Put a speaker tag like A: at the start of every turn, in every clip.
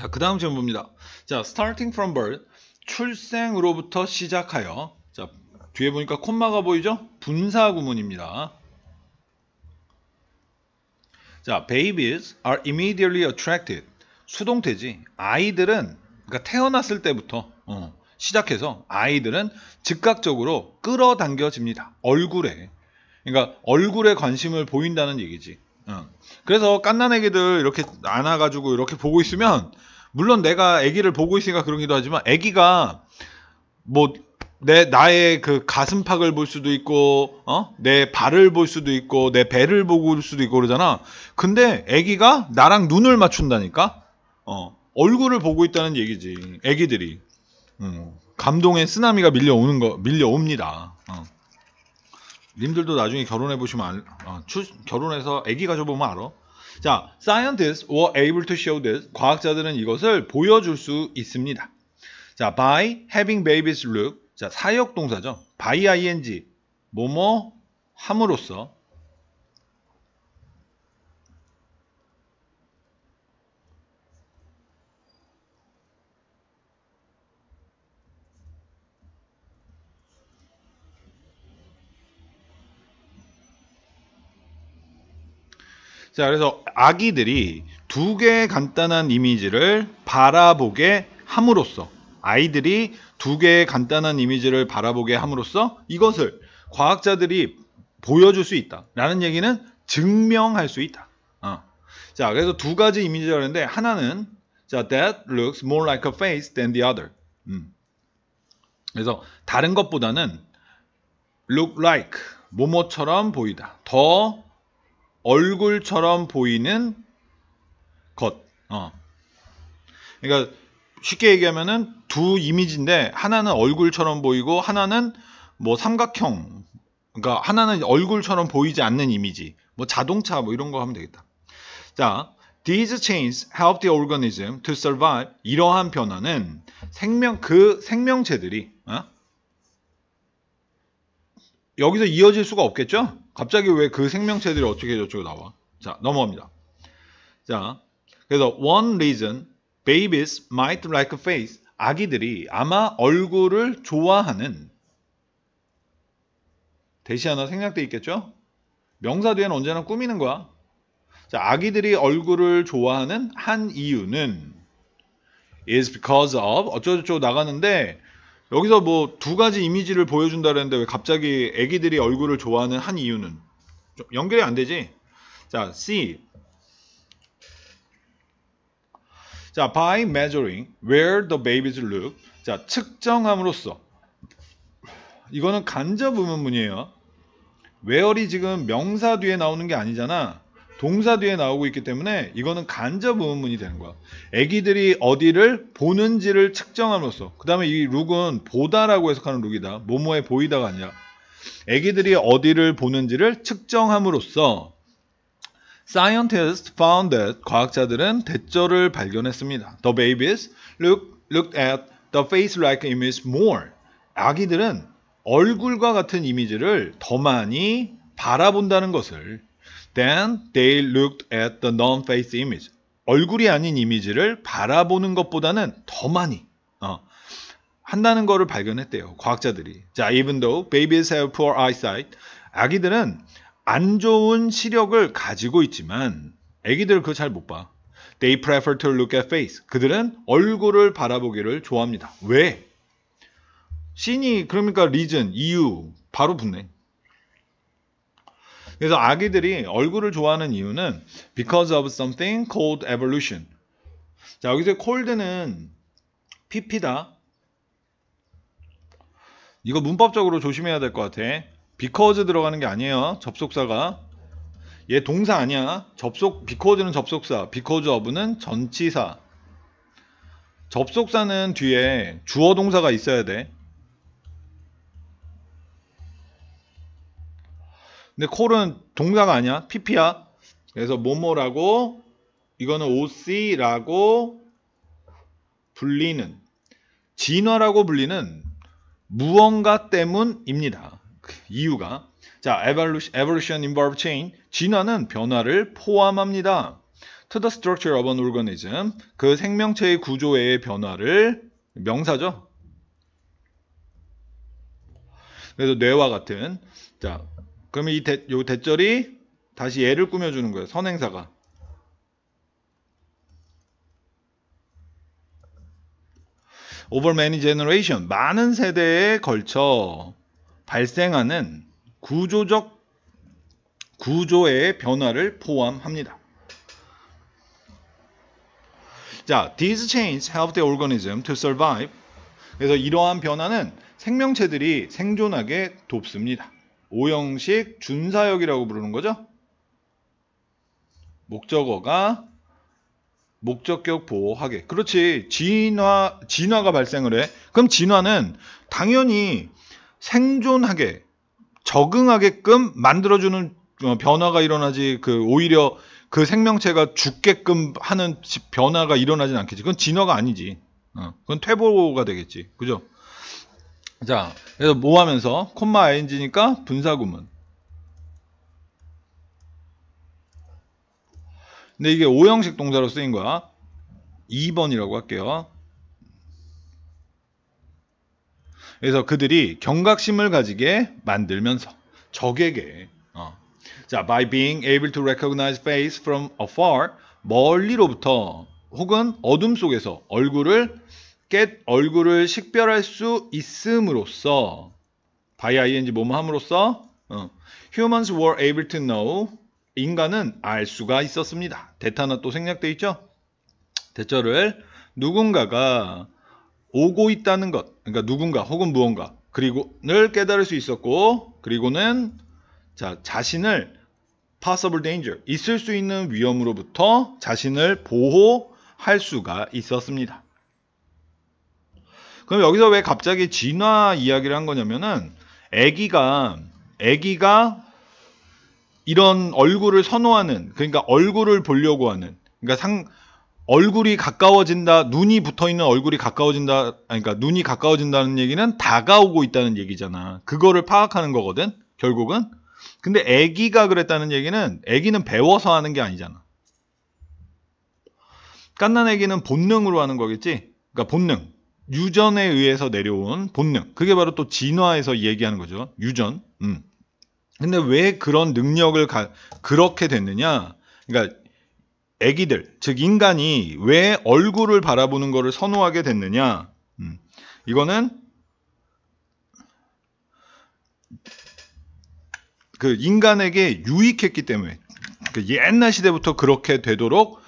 A: 자, 그 다음 질문봅니다 자, starting from birth, 출생으로부터 시작하여 자, 뒤에 보니까 콤마가 보이죠? 분사 구문입니다. 자, babies are immediately attracted. 수동태지. 아이들은 그러니까 태어났을 때부터 어, 시작해서 아이들은 즉각적으로 끌어당겨집니다. 얼굴에. 그러니까 얼굴에 관심을 보인다는 얘기지. 그래서 깐난 애기들 이렇게 안아가지고 이렇게 보고 있으면 물론 내가 애기를 보고 있으니까 그러기도 하지만 애기가 뭐 내 나의 그 가슴팍을 볼 수도 있고 어? 내 발을 볼 수도 있고 내 배를 보고 올 수도 있고 그러잖아. 근데 애기가 나랑 눈을 맞춘다니까. 어. 얼굴을 보고 있다는 얘기지. 애기들이. 음. 감동의 쓰나미가 밀려오는 거 밀려옵니다. 어. 님들도 나중에 결혼해 보시면 알, 아, 추, 결혼해서 아기 가져보면 알아. 자, scientists were able to show this. 과학자들은 이것을 보여줄 수 있습니다. 자, by having babies look. 자, 사역 동사죠. by ing 뭐뭐 함으로써 자, 그래서 아기들이 두 개의 간단한 이미지를 바라보게 함으로써 아이들이 두 개의 간단한 이미지를 바라보게 함으로써 이것을 과학자들이 보여줄 수 있다라는 얘기는 증명할 수 있다. 어. 자, 그래서 두 가지 이미지가 있는데 하나는 자, that looks more like a face than the other. 음. 그래서 다른 것보다는 look like 뭐뭐처럼 보이다. 더 얼굴처럼 보이는 것. 어. 그러니까 쉽게 얘기하면은 두 이미지인데 하나는 얼굴처럼 보이고 하나는 뭐 삼각형. 그러니까 하나는 얼굴처럼 보이지 않는 이미지. 뭐 자동차 뭐 이런 거 하면 되겠다. 자, These chains help the organism to survive. 이러한 변화는 생명 그 생명체들이 어? 여기서 이어질 수가 없겠죠? 갑자기 왜 그 생명체들이 어떻게 저쪽에 나와? 자, 넘어갑니다. 자, 그래서 one reason babies might like face 아기들이 아마 얼굴을 좋아하는 대시 하나 생략돼 있겠죠? 명사 뒤에는 언제나 꾸미는 거야. 자, 아기들이 얼굴을 좋아하는 한 이유는 is because of 어쩌저쩌고 고나갔는데 여기서 뭐 두 가지 이미지를 보여준다 그랬는데 왜 갑자기 애기들이 얼굴을 좋아하는 한 이유는 연결이 안 되지? 자, C. 자, by measuring where the babies look. 자, 측정함으로써 이거는 간접 의문문이에요. where이 지금 명사 뒤에 나오는 게 아니잖아. 동사 뒤에 나오고 있기 때문에 이거는 간접 의문문이 되는 거야. 애기들이 어디를 보는지를 측정함으로써 그 다음에 이 룩은 보다라고 해석하는 룩이다. 뭐뭐에 보이다가 아니라 애기들이 어디를 보는지를 측정함으로써 Scientists found that 과학자들은 대절을 발견했습니다. The babies look, looked at the face-like image more. 아기들은 얼굴과 같은 이미지를 더 많이 바라본다는 것을 Then they looked at the non-face image. 얼굴이 아닌 이미지를 바라보는 것보다는 더 많이 어, 한다는 것을 발견했대요. 과학자들이. 자, even though babies have poor eyesight, 아기들은 안 좋은 시력을 가지고 있지만 아기들 그거 잘못 봐. They prefer to look at face. 그들은 얼굴을 바라보기를 좋아합니다. 왜? 신이 그러니까 리즌, 이유 바로 붙네. 그래서 아기들이 얼굴을 좋아하는 이유는 because of something called evolution. 자, 여기서 cold는 PP다. 이거 문법적으로 조심해야 될 것 같아. because 들어가는 게 아니에요. 접속사가. 얘 동사 아니야. 접속 because는 접속사, because of는 전치사. 접속사는 뒤에 주어 동사가 있어야 돼. 근데 콜은 동사가 아니야. PP야. 그래서 뭐뭐라고 이거는 OC라고 불리는 진화라고 불리는 무언가 때문입니다. 그 이유가 자, evolution, evolution involve c h a n 진화는 변화를 포함합니다. To the structure of an organism. 그 생명체의 구조의 변화를 명사죠. 그래서 뇌와 같은 자 그러면 이 대, 요 대절이 다시 얘를 꾸며주는 거예요. 선행사가. 오버 매니 many g e 많은 세대에 걸쳐 발생하는 구조적 구조의 변화를 포함합니다. 자, these changes help the organism to survive. 그래서 이러한 변화는 생명체들이 생존하게 돕습니다. 오형식 준사역이라고 부르는 거죠. 목적어가 목적격 보호하게. 그렇지. 진화, 진화가 발생을 해. 그럼 진화는 당연히 생존하게, 적응하게끔 만들어주는 어, 변화가 일어나지, 그, 오히려 그 생명체가 죽게끔 하는 변화가 일어나진 않겠지. 그건 진화가 아니지. 어, 그건 퇴보가 되겠지. 그죠? 자, 그래서 뭐 하면서 콤마 ing니까 분사구문. 근데 이게 5형식 동사로 쓰인 거야. 2번이라고 할게요. 그래서 그들이 경각심을 가지게 만들면서 적에게 어. 자, by being able to recognize face from afar 멀리로부터 혹은 어둠 속에서 얼굴을 겟 얼굴을 식별할 수 있음으로써 by ing 뭐뭐 함으로써 어, humans were able to know 인간은 알 수가 있었습니다. 대타나 또 생략돼 있죠? 대처를 누군가가 오고 있다는 것 그러니까 누군가 혹은 무언가 그리고늘 깨달을 수 있었고 그리고는 자 자신을 possible danger 있을 수 있는 위험으로부터 자신을 보호할 수가 있었습니다. 그럼 여기서 왜 갑자기 진화 이야기를 한 거냐면은 애기가 애기가 이런 얼굴을 선호하는 그러니까 얼굴을 보려고 하는 그러니까 상 얼굴이 가까워진다 눈이 붙어 있는 얼굴이 가까워진다 아니, 그러니까 눈이 가까워진다는 얘기는 다가오고 있다는 얘기잖아 그거를 파악하는 거거든 결국은 근데 애기가 그랬다는 얘기는 애기는 배워서 하는 게 아니잖아 깐난 애기는 본능으로 하는 거겠지 그러니까 본능 유전에 의해서 내려온 본능. 그게 바로 또 진화에서 얘기하는 거죠. 유전. 음. 근데 왜 그런 능력을 가, 그렇게 됐느냐? 그러니까 애기들, 즉 인간이 왜 얼굴을 바라보는 것을 선호하게 됐느냐? 음. 이거는 그 인간에게 유익했기 때문에 그 옛날 시대부터 그렇게 되도록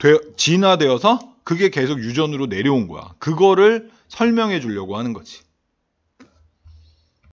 A: 되, 진화되어서 그게 계속 유전으로 내려온 거야. 그거를 설명해 주려고 하는 거지.